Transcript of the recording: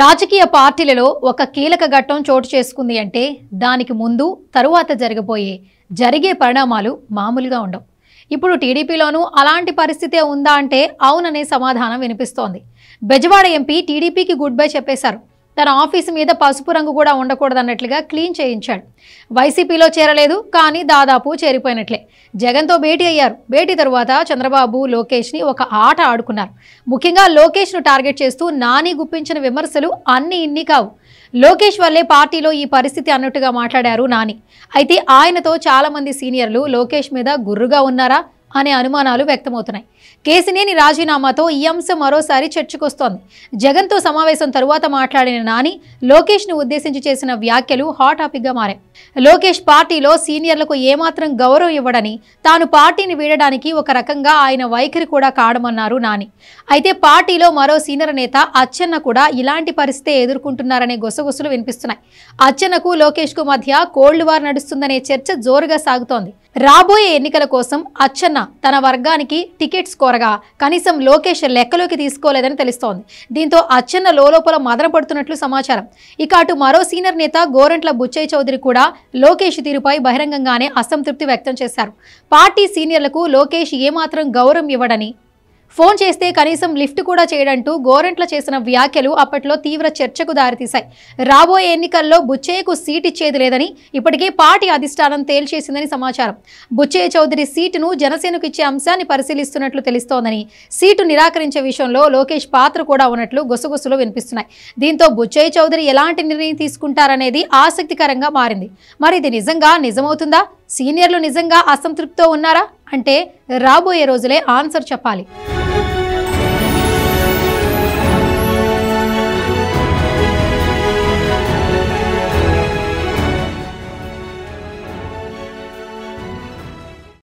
రాజకీయ పార్టీలలో ఒక కీలక ఘట్టం చోటు చేసుకుంది అంటే దానికి ముందు తరువాత జరగబోయే జరిగే పరిణామాలు మామూలుగా ఉండవు ఇప్పుడు టీడీపీలోనూ అలాంటి పరిస్థితే ఉందా అంటే అవుననే సమాధానం వినిపిస్తోంది బెజవాడ ఎంపీ టీడీపీకి గుడ్ బై చెప్పేశారు తన ఆఫీసు మీద పసుపు రంగు కూడా ఉండకూడదన్నట్లుగా క్లీన్ చేయించాడు వైసీపీలో చేరలేదు కానీ దాదాపు చేరిపోయినట్లే జగన్తో భేటీ అయ్యారు భేటీ తరువాత చంద్రబాబు లోకేష్ని ఒక ఆట ఆడుకున్నారు ముఖ్యంగా లోకేష్ను టార్గెట్ చేస్తూ నాని గుప్పించిన విమర్శలు అన్ని ఇన్ని కావు లోకేష్ వల్లే పార్టీలో ఈ పరిస్థితి అన్నట్టుగా మాట్లాడారు నాని అయితే ఆయనతో చాలామంది సీనియర్లు లోకేష్ మీద గుర్రుగా ఉన్నారా అనే అనుమానాలు వ్యక్తమవుతున్నాయి కేసినేని రాజీనామాతో ఈ అంశం మరోసారి చర్చకొస్తోంది జగన్తో సమావేశం తరువాత మాట్లాడిన నాని లోకేష్ ను ఉద్దేశించి చేసిన వ్యాఖ్యలు హాట్ టాపిక్గా మారాయి లోకేష్ పార్టీలో సీనియర్లకు ఏమాత్రం గౌరవం ఇవ్వడని తాను పార్టీని వీడడానికి ఒక రకంగా ఆయన వైఖరి కూడా కాడమన్నారు నాని అయితే పార్టీలో మరో సీనియర్ నేత అచ్చెన్న కూడా ఇలాంటి పరిస్థితే ఎదుర్కొంటున్నారనే గుసగుసలు వినిపిస్తున్నాయి అచ్చెన్నకు కు మధ్య కోల్డ్ వార్ నడుస్తుందనే చర్చ జోరుగా సాగుతోంది రాబోయే ఎన్నికల కోసం అచ్చన్న తన వర్గానికి టికెట్స్ కోరగా కనీసం లోకేష్ లెక్కలోకి తీసుకోలేదని తెలుస్తోంది దీంతో అచ్చెన్న లోపల మదన పడుతున్నట్లు సమాచారం ఇక అటు మరో సీనియర్ నేత గోరంట్ల బుచ్చయ్య చౌదరి కూడా లోకేష్ తీరుపై బహిరంగంగానే అసంతృప్తి వ్యక్తం చేశారు పార్టీ సీనియర్లకు లోకేష్ ఏమాత్రం గౌరవం ఇవ్వడని ఫోన్ చేస్తే కనీసం లిఫ్ట్ కూడా చేయడంటూ గోరెంట్ల చేసిన వ్యాఖ్యలు అప్పట్లో తీవ్ర చర్చకు దారితీశాయి రాబోయే ఎన్నికల్లో బుచ్చయ్యకు సీట్ ఇచ్చేది లేదని ఇప్పటికే పార్టీ అధిష్టానం తేల్చేసిందని సమాచారం బుచ్చయ్య చౌదరి సీటును జనసేనకు ఇచ్చే అంశాన్ని పరిశీలిస్తున్నట్లు తెలుస్తోందని సీటు నిరాకరించే విషయంలో లోకేష్ పాత్ర కూడా ఉన్నట్లు గుసగుసలు వినిపిస్తున్నాయి దీంతో బుచ్చయ్య చౌదరి ఎలాంటి నిర్ణయం తీసుకుంటారనేది ఆసక్తికరంగా మారింది మరి ఇది నిజంగా నిజమవుతుందా సీనియర్లు నిజంగా అసంతృప్తితో ఉన్నారా అంటే రాబోయే రోజులే ఆన్సర్ చెప్పాలి